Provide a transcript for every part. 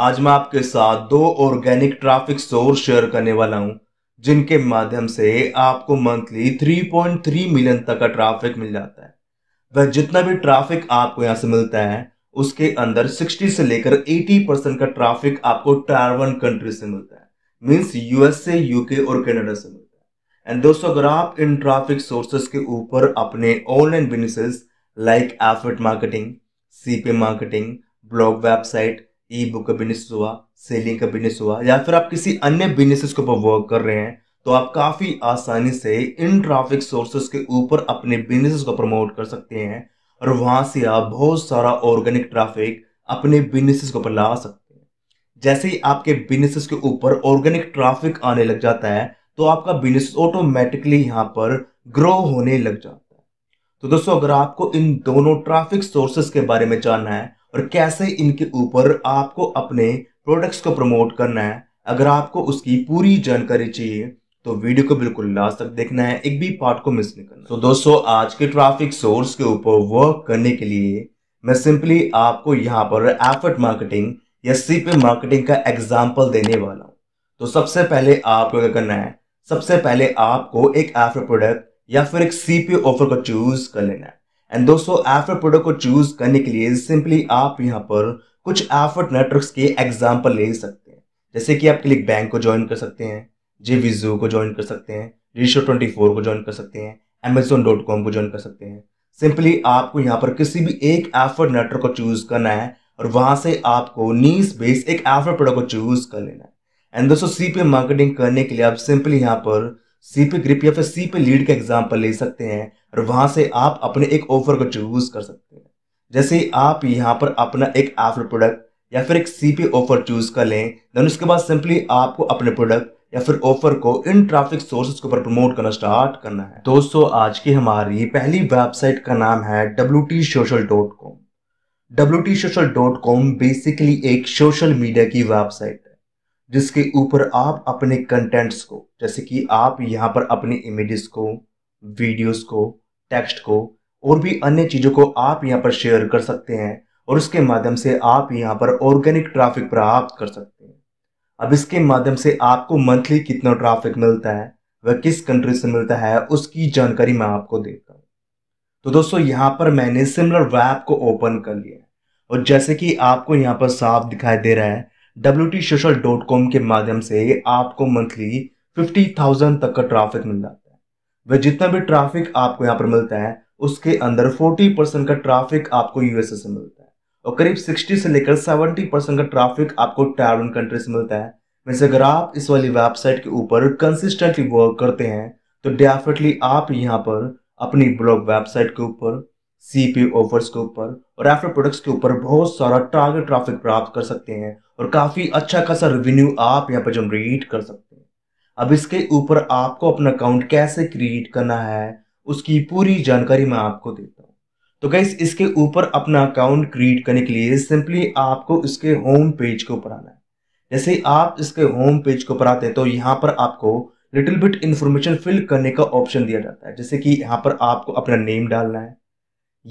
आज मैं आपके साथ दो ऑर्गेनिक ट्रैफिक सोर्स शेयर करने वाला हूं जिनके माध्यम से आपको मंथली 3.3 मिलियन तक का ट्रैफिक मिल जाता है वह जितना भी ट्रैफिक आपको यहां से मिलता है उसके अंदर 60 से लेकर 80 परसेंट का ट्रैफिक आपको टायर वन कंट्री से मिलता है मीन्स यूएसए यूके और कनाडा से मिलता है एंड दोस्तों अगर आप इन ट्राफिक सोर्सेस के ऊपर अपने online businesses like effort marketing CPA marketing blog website ebook का बिजनेस हुआ सेलिंग का बिजनेस हुआ या फिर आप किसी अन्य बिजनेस के ऊपर वर्क कर रहे हैं तो आप काफ़ी आसानी से इन ट्रैफिक सोर्सेस के ऊपर अपने बिजनेस को प्रमोट कर सकते हैं और वहाँ से आप बहुत सारा ऑर्गेनिक ट्रैफिक अपने बिजनेस के ऊपर ला सकते हैं जैसे ही आपके बिजनेसेस के ऊपर ऑर्गेनिक ट्रैफिक आने लग जाता है तो आपका बिजनेस ऑटोमेटिकली यहाँ पर ग्रो होने लग जाता है तो दोस्तों अगर आपको इन दोनों ट्रैफिक सोर्सेस के बारे में जानना है और कैसे इनके ऊपर आपको अपने प्रोडक्ट्स को प्रमोट करना है अगर आपको उसकी पूरी जानकारी चाहिए तो वीडियो को बिल्कुल लास्ट तक देखना है एक भी पार्ट को मिस नहीं करना तो दोस्तों आज के ट्रैफिक सोर्स के ऊपर वर्क करने के लिए मैं सिंपली आपको यहाँ पर एफर्ट मार्केटिंग या सीपी मार्केटिंग का एग्जाम्पल देने वाला हूँ तो सबसे पहले आपको क्या करना है सबसे पहले आपको एक एफर प्रोडक्ट या फिर एक सीपी ऑफर को चूज कर लेना है एंड दोस्तों एफर्ट प्रोडक्ट को चूज करने के लिए सिंपली आप यहाँ पर कुछ एफर्ट नेटवर्क के एग्जाम्पल ले सकते हैं जैसे कि आप क्लिक बैंक को ज्वाइन कर सकते हैं जेविजू को ज्वाइन कर सकते हैं रिशो ट्वेंटी फोर को ज्वाइन कर सकते हैं अमेजोन डॉट कॉम को ज्वाइन कर सकते हैं सिंपली आपको यहाँ पर किसी भी एक एफर्ट नेटवर्क को चूज करना है और वहां से आपको नीस बेस एक एफर्ट प्रोडक्ट को चूज कर लेना है एंड दोस्तों सी मार्केटिंग करने के लिए आप सिंपली यहाँ पर सी पे ग्रिप या फिर सी पे लीड का एग्जाम्पल ले सकते हैं और वहां से आप अपने एक ऑफर को चूज कर सकते हैं जैसे आप यहाँ पर अपना एक एफर प्रोडक्ट या फिर एक सी पे ऑफर चूज कर लें देन उसके बाद सिंपली आपको अपने प्रोडक्ट या फिर ऑफर को इन ट्रैफिक सोर्सेज के ऊपर प्रमोट करना स्टार्ट करना है दोस्तों आज की हमारी पहली वेबसाइट का नाम है W W T T social social dot com dot com basically एक सोशल मीडिया की वेबसाइट है जिसके ऊपर आप अपने कंटेंट्स को जैसे कि आप यहाँ पर अपनी इमेजेस को वीडियोस को टेक्स्ट को और भी अन्य चीज़ों को आप यहाँ पर शेयर कर सकते हैं और उसके माध्यम से आप यहाँ पर ऑर्गेनिक ट्रैफिक प्राप्त कर सकते हैं अब इसके माध्यम से आपको मंथली कितना ट्रैफिक मिलता है वह किस कंट्री से मिलता है उसकी जानकारी मैं आपको देता हूँ तो दोस्तों यहाँ पर मैंने सिमिलर वैप को ओपन कर लिया है और जैसे कि आपको यहाँ पर साफ दिखाई दे रहा है W T social dot com के माध्यम से आपको मंथली फिफ्टी थाउजेंड तक का ट्राफिक मिल जाता है वह जितना भी ट्राफिक आपको यहाँ पर मिलता है उसके अंदर फोर्टी परसेंट का ट्राफिक आपको यूएसए से मिलता है और करीब सिक्सटी से लेकर सेवेंटी परसेंट का ट्राफिक आपको टायरन कंट्री से मिलता है वैसे अगर आप इस वाली वेबसाइट के ऊपर कंसिस्टेंटली वर्क करते हैं तो डेफिनेटली आप यहाँ पर अपनी ब्लॉग वेबसाइट के ऊपर सी पी ऑफर्स के ऊपर और एफर प्रोडक्ट्स के ऊपर बहुत सारा टारगेट ट्राफिक प्राप्त कर सकते हैं और काफ़ी अच्छा खासा रेवेन्यू आप यहाँ पर जनरेट कर सकते हैं अब इसके ऊपर आपको अपना अकाउंट कैसे क्रिएट करना है उसकी पूरी जानकारी मैं आपको देता हूँ तो गैस इसके ऊपर अपना अकाउंट क्रिएट करने के लिए सिंपली आपको इसके होम पेज के ऊपर आना है जैसे आप इसके होम पेज के ऊपर आते हैं तो यहाँ पर आपको लिटिल बिट इन्फॉर्मेशन फिल करने का ऑप्शन दिया जाता है जैसे कि यहाँ पर आपको अपना नेम डालना है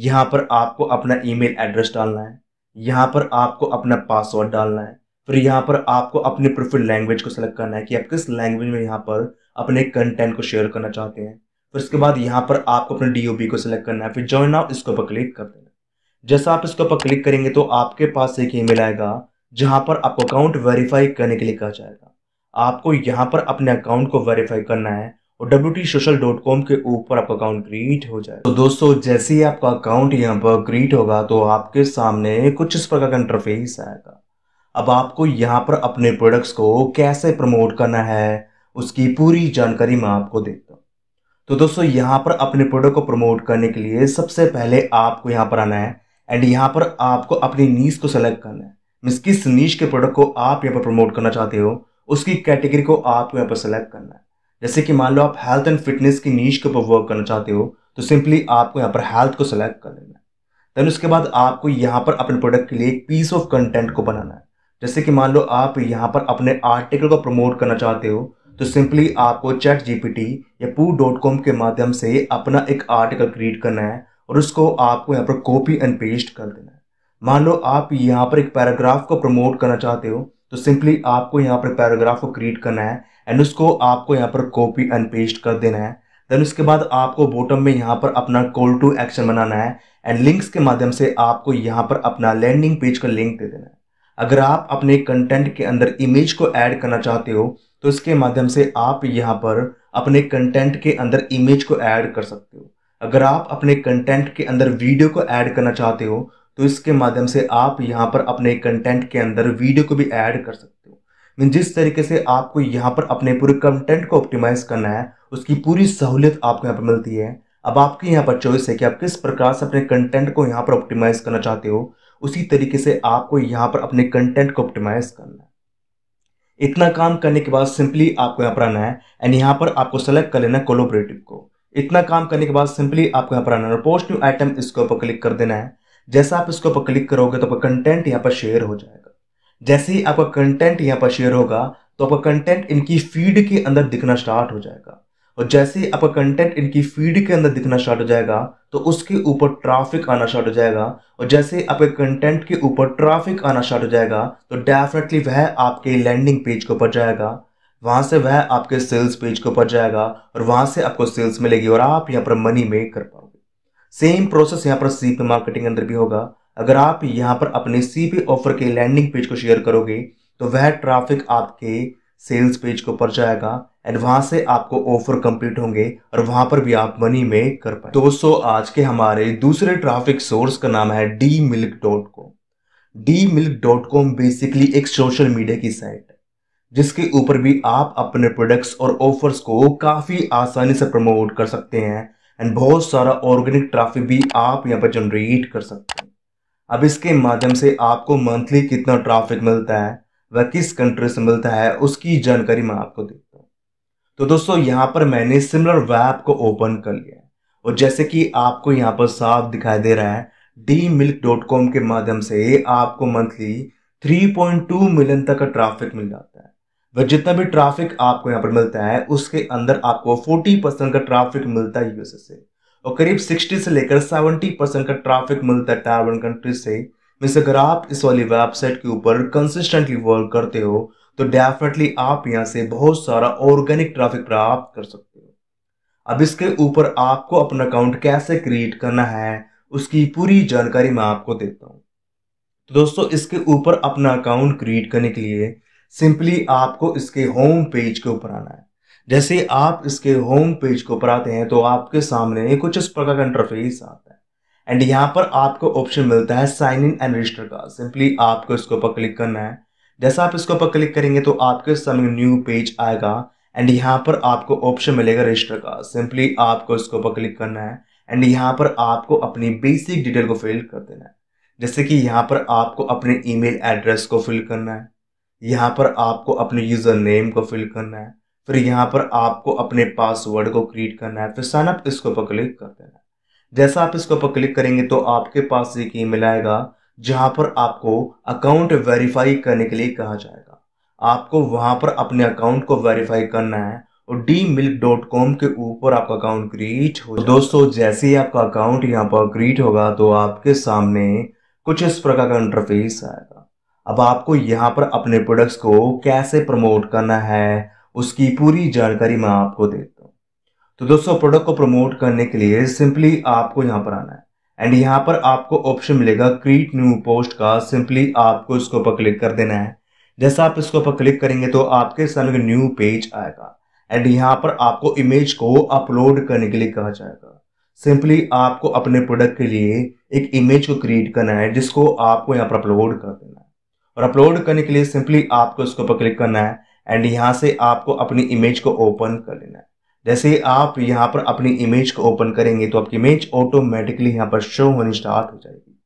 यहाँ पर आपको अपना ईमेल एड्रेस डालना है यहाँ पर आपको अपना पासवर्ड डालना है फिर यहाँ पर आपको अपने प्रेफर्ड लैंग्वेज को सिलेक्ट करना है कि आप किस लैंग्वेज में यहाँ पर अपने कंटेंट को शेयर करना चाहते हैं फिर उसके बाद यहाँ पर आपको अपने डी को सेलेक्ट करना है फिर ज्वाइन आप इसके ऊपर क्लिक कर देना जैसा आप इसके ऊपर क्लिक करेंगे तो आपके पास एक ईमेल आएगा जहाँ पर आपको अकाउंट वेरीफाई करने के लिए कहा जाएगा आपको यहाँ पर अपने अकाउंट को वेरीफाई करना है और कॉम के ऊपर आपका अकाउंट क्रिएट हो जाए तो दोस्तों जैसे ही आपका अकाउंट यहाँ पर क्रिएट होगा तो आपके सामने कुछ इस प्रकार का इंटरफेस आएगा अब आपको यहाँ पर अपने प्रोडक्ट्स को कैसे प्रमोट करना है उसकी पूरी जानकारी मैं आपको देता हूँ तो दोस्तों यहाँ पर अपने प्रोडक्ट को प्रमोट करने के लिए सबसे पहले आपको यहाँ पर आना है एंड यहाँ पर आपको अपनी नीच को सेलेक्ट करना है मीन्स किस नीच के प्रोडक्ट को आप यहाँ पर प्रमोट करना चाहते हो उसकी कैटेगरी को आपको यहाँ पर सेलेक्ट करना है जैसे कि मान लो आप हेल्थ एंड फिटनेस की नीच के ऊपर वर्क करना चाहते हो तो सिंपली आपको यहाँ पर हेल्थ को सेलेक्ट कर लेना है देन उसके बाद आपको यहाँ पर अपने प्रोडक्ट के लिए एक पीस ऑफ कंटेंट को बनाना है जैसे कि मान लो आप यहाँ पर अपने आर्टिकल को प्रमोट करना चाहते हो तो सिंपली आपको चैट जी या पू डॉट कॉम के माध्यम से अपना एक आर्टिकल क्रिएट करना है और उसको आपको यहाँ पर कॉपी एंड पेस्ट कर देना है मान लो आप यहाँ पर एक पैराग्राफ को प्रमोट करना चाहते हो तो सिंपली आपको यहाँ पर पैराग्राफ को क्रिएट करना है एंड उसको आपको यहाँ पर कॉपी एंड पेस्ट कर देना है देन उसके बाद आपको बॉटम में यहाँ पर अपना कॉल टू एक्शन बनाना है एंड लिंक्स के माध्यम से आपको यहाँ पर अपना लैंडिंग पेज का लिंक दे देना है अगर आप अपने कंटेंट के अंदर इमेज को ऐड करना चाहते हो तो इसके माध्यम से आप यहाँ पर अपने कंटेंट के अंदर इमेज को ऐड कर सकते हो अगर आप अपने कंटेंट के अंदर वीडियो को ऐड करना चाहते हो तो इसके माध्यम से आप यहाँ पर अपने कंटेंट के अंदर वीडियो को भी ऐड कर सकते हो जिस तरीके से आपको यहाँ पर अपने पूरे कंटेंट को ऑप्टिमाइज करना है उसकी पूरी सहूलियत आपको यहाँ पर मिलती है अब आपके यहाँ पर चॉइस है कि आप किस प्रकार से अपने कंटेंट को यहाँ पर ऑप्टिमाइज करना चाहते हो उसी तरीके से आपको यहाँ पर अपने कंटेंट को ऑप्टिमाइज करना है इतना काम करने के बाद सिंपली आपको यहाँ पर आना है एंड यहाँ पर आपको सेलेक्ट कर लेना है कोलोबरेटिव को इतना काम करने के बाद सिंपली आपको यहाँ पर आना है पोस्ट न्यू आइटम इसके ऊपर क्लिक कर देना है जैसा आप इसके ऊपर क्लिक करोगे तो कंटेंट यहाँ पर शेयर हो जाएगा जैसे ही आपका कंटेंट यहाँ पर शेयर होगा तो आपका कंटेंट इनकी फीड के अंदर दिखना स्टार्ट हो जाएगा और जैसे ही आपका कंटेंट इनकी फीड के अंदर दिखना स्टार्ट हो जाएगा तो उसके ऊपर ट्रैफिक आना स्टार्ट हो जाएगा और जैसे ही आपके कंटेंट के ऊपर ट्रैफिक आना स्टार्ट हो जाएगा तो डेफिनेटली वह आपके लैंडिंग पेज के ऊपर जाएगा वहाँ से वह आपके सेल्स पेज के ऊपर जाएगा और वहाँ से आपको सेल्स मिलेगी और आप यहाँ पर मनी मेक कर पाओगे सेम प्रोसेस यहाँ पर सीपी मार्केटिंग अंदर भी होगा अगर आप यहाँ पर अपने पी ऑफर के लैंडिंग पेज को शेयर करोगे तो वह ट्राफिक आपके सेल्स पेज के ऊपर जाएगा एंड वहां से आपको ऑफर कंप्लीट होंगे और वहां पर भी आप मनी में कर पाए दोस्तों आज के हमारे दूसरे ट्रैफिक सोर्स का नाम है D milk dot com D milk dot com basically एक सोशल मीडिया की साइट है जिसके ऊपर भी आप अपने प्रोडक्ट्स और ऑफर्स को काफ़ी आसानी से प्रमोट कर सकते हैं एंड बहुत सारा ऑर्गेनिक ट्राफिक भी आप यहाँ पर जनरेट कर सकते हैं अब इसके माध्यम से आपको मंथली कितना ट्रैफिक मिलता है वह किस कंट्री से मिलता है उसकी जानकारी मैं आपको देता हूँ तो दोस्तों यहाँ पर मैंने सिमिलर वैप को ओपन कर लिया है और जैसे कि आपको यहाँ पर साफ दिखाई दे रहा है डी मिल्क डॉट कॉम के माध्यम से आपको मंथली 3.2 मिलियन तक का ट्रैफिक मिल जाता है वह जितना भी ट्रैफिक आपको यहाँ पर मिलता है उसके अंदर आपको 40 परसेंट का ट्राफिक मिलता है यूएसए से और करीब 60 से लेकर 70 परसेंट का ट्रैफिक मिलता है टायर वन कंट्री से मीन्स अगर आप इस वाली वेबसाइट के ऊपर कंसिस्टेंटली वर्क करते हो तो डेफिनेटली आप यहाँ से बहुत सारा ऑर्गेनिक ट्रैफिक प्राप्त कर सकते हो अब इसके ऊपर आपको अपना अकाउंट कैसे क्रिएट करना है उसकी पूरी जानकारी मैं आपको देता हूँ तो दोस्तों इसके ऊपर अपना अकाउंट क्रिएट करने के लिए सिंपली आपको इसके होम पेज के ऊपर आना है जैसे आप इसके होम पेज को ऊपर आते हैं तो आपके सामने कुछ इस प्रकार का इंटरफेस आता है एंड यहाँ पर आपको ऑप्शन मिलता है साइन इन एंड रजिस्टर का सिंपली आपको इसके ऊपर क्लिक करना है जैसा आप इसके ऊपर क्लिक करेंगे तो आपके सामने न्यू पेज आएगा एंड यहाँ पर आपको ऑप्शन मिलेगा रजिस्टर का सिंपली आपको इसके ऊपर क्लिक करना है एंड यहाँ पर आपको अपनी बेसिक डिटेल को फिल कर देना है जैसे कि यहाँ पर आपको अपने ईमेल एड्रेस को फिल करना है यहाँ पर आपको अपने यूज़र नेम को फिल करना है फिर यहाँ पर आपको अपने पासवर्ड को क्रिएट करना है फिर साइन अप इसके ऊपर क्लिक कर देना है जैसा आप इसके ऊपर क्लिक करेंगे तो आपके पास एक मेल आएगा जहाँ पर आपको अकाउंट वेरीफाई करने के लिए कहा जाएगा आपको वहाँ पर अपने अकाउंट को वेरीफाई करना है और डी मिल्क डॉट कॉम के ऊपर आपका अकाउंट क्रिएट हो तो दोस्तों जैसे ही आपका अकाउंट यहाँ पर क्रिएट होगा तो आपके सामने कुछ इस प्रकार का इंटरफेस आएगा अब आपको यहाँ पर अपने प्रोडक्ट्स को कैसे प्रमोट करना है उसकी पूरी जानकारी मैं आपको देता हूँ तो दोस्तों प्रोडक्ट को प्रमोट करने के लिए सिंपली आपको यहाँ पर आना है एंड यहाँ पर आपको ऑप्शन मिलेगा क्रिएट न्यू पोस्ट का सिंपली आपको इसके ऊपर क्लिक कर देना है जैसा आप इसके ऊपर क्लिक करेंगे तो आपके सामने न्यू पेज आएगा एंड यहाँ पर आपको इमेज को अपलोड करने के लिए कहा जाएगा सिंपली आपको अपने प्रोडक्ट के लिए एक इमेज को क्रिएट करना है जिसको आपको यहाँ पर अपलोड कर देना है और अपलोड करने के लिए सिंपली आपको इसके ऊपर क्लिक करना है एंड यहाँ से आपको अपनी इमेज को ओपन कर लेना है जैसे आप यहाँ पर अपनी इमेज को ओपन करेंगे तो आपकी इमेज ऑटोमेटिकली यहाँ पर शो होनी स्टार्ट हो जाएगी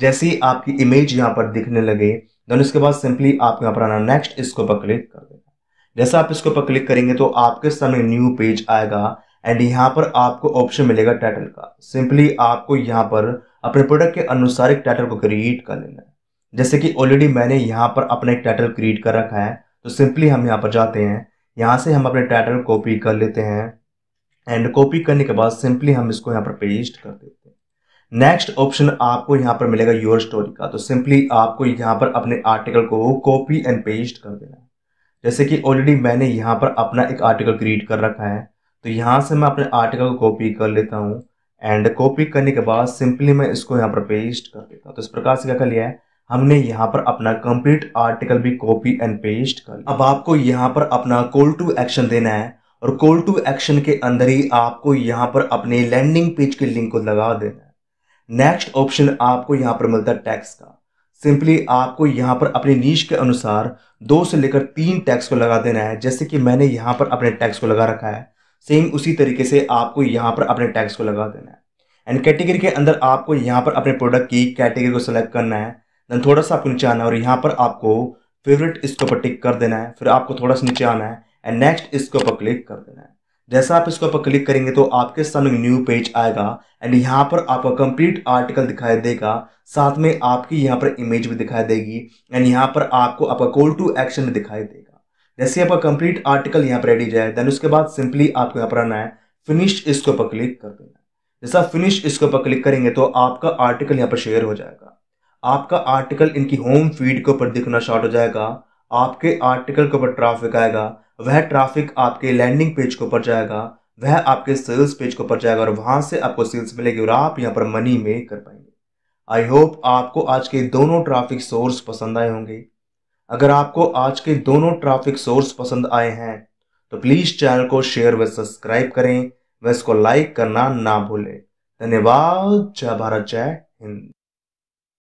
जैसे ही आपकी इमेज यहाँ पर दिखने लगे देन उसके बाद सिंपली आप यहाँ पर आना नेक्स्ट इसके ऊपर क्लिक कर देना जैसा आप इसके ऊपर क्लिक करेंगे तो आपके सामने न्यू पेज आएगा एंड यहाँ पर आपको ऑप्शन मिलेगा टाइटल का सिंपली आपको यहाँ पर अपने प्रोडक्ट के अनुसार एक टाइटल को क्रिएट कर लेना है जैसे कि ऑलरेडी मैंने यहाँ पर अपना एक टाइटल क्रिएट कर रखा है तो सिंपली हम यहाँ पर जाते हैं यहाँ से हम अपने टाइटल कॉपी कर लेते हैं एंड कॉपी करने के बाद सिंपली हम इसको यहाँ पर पेस्ट कर देते हैं नेक्स्ट ऑप्शन आपको यहाँ पर मिलेगा योर स्टोरी का तो सिंपली आपको यहाँ पर अपने आर्टिकल को कॉपी एंड पेस्ट कर देना है जैसे कि ऑलरेडी मैंने यहाँ पर अपना एक आर्टिकल क्रिएट कर रखा है तो यहाँ से मैं अपने आर्टिकल को कॉपी कर लेता हूँ एंड कॉपी करने के बाद सिंपली मैं इसको यहाँ पर पेस्ट कर देता हूँ तो इस प्रकार से क्या कर लिया है हमने यहाँ पर अपना कंप्लीट आर्टिकल भी कॉपी एंड पेस्ट कर अब आपको यहाँ पर अपना कॉल टू एक्शन देना है और कॉल टू एक्शन के अंदर ही आपको यहाँ पर अपने लैंडिंग पेज के लिंक को लगा देना है नेक्स्ट ऑप्शन आपको यहाँ पर मिलता है टैक्स का सिंपली आपको यहाँ पर अपने नीच के अनुसार दो से लेकर तीन टैक्स को लगा देना है जैसे कि मैंने यहाँ पर अपने टैक्स को लगा रखा है सेम उसी तरीके से आपको यहाँ पर अपने टैक्स को लगा देना है एंड कैटेगरी के अंदर आपको यहाँ पर अपने प्रोडक्ट की कैटेगरी को सिलेक्ट करना है देन थोड़ा सा आपको नीचे आना है और यहाँ पर आपको फेवरेट इसके ऊपर टिक कर देना है फिर आपको थोड़ा सा नीचे आना है एंड नेक्स्ट इसके ऊपर क्लिक कर देना है जैसा आप इसके ऊपर क्लिक करेंगे तो आपके सामने न्यू पेज आएगा एंड यहाँ पर आपका कंप्लीट आर्टिकल दिखाई देगा साथ में आपकी यहाँ पर इमेज भी दिखाई देगी एंड यहाँ पर आपको आपका कॉल टू एक्शन भी दिखाई देगा जैसे आपका कंप्लीट आर्टिकल यहाँ पर रेडी जाए देन उसके बाद सिंपली आपको यहाँ पर आना है फिनिश इसके ऊपर क्लिक कर देना जैसा फिनिश इसके ऊपर क्लिक करेंगे तो आपका आर्टिकल यहाँ पर शेयर हो जाएगा आपका आर्टिकल इनकी होम फीड के ऊपर दिखना शॉर्ट हो जाएगा आपके आर्टिकल के ऊपर ट्राफिक आएगा वह ट्राफिक आपके लैंडिंग पेज के ऊपर जाएगा वह आपके सेल्स पेज के ऊपर जाएगा और वहां से आपको सेल्स मिलेगी और आप यहाँ पर मनी मेक कर पाएंगे आई होप आपको आज के दोनों ट्राफिक सोर्स पसंद आए होंगे अगर आपको आज के दोनों ट्राफिक सोर्स पसंद आए हैं तो प्लीज चैनल को शेयर व सब्सक्राइब करें व इसको लाइक करना ना भूलें धन्यवाद जय भारत जय हिंद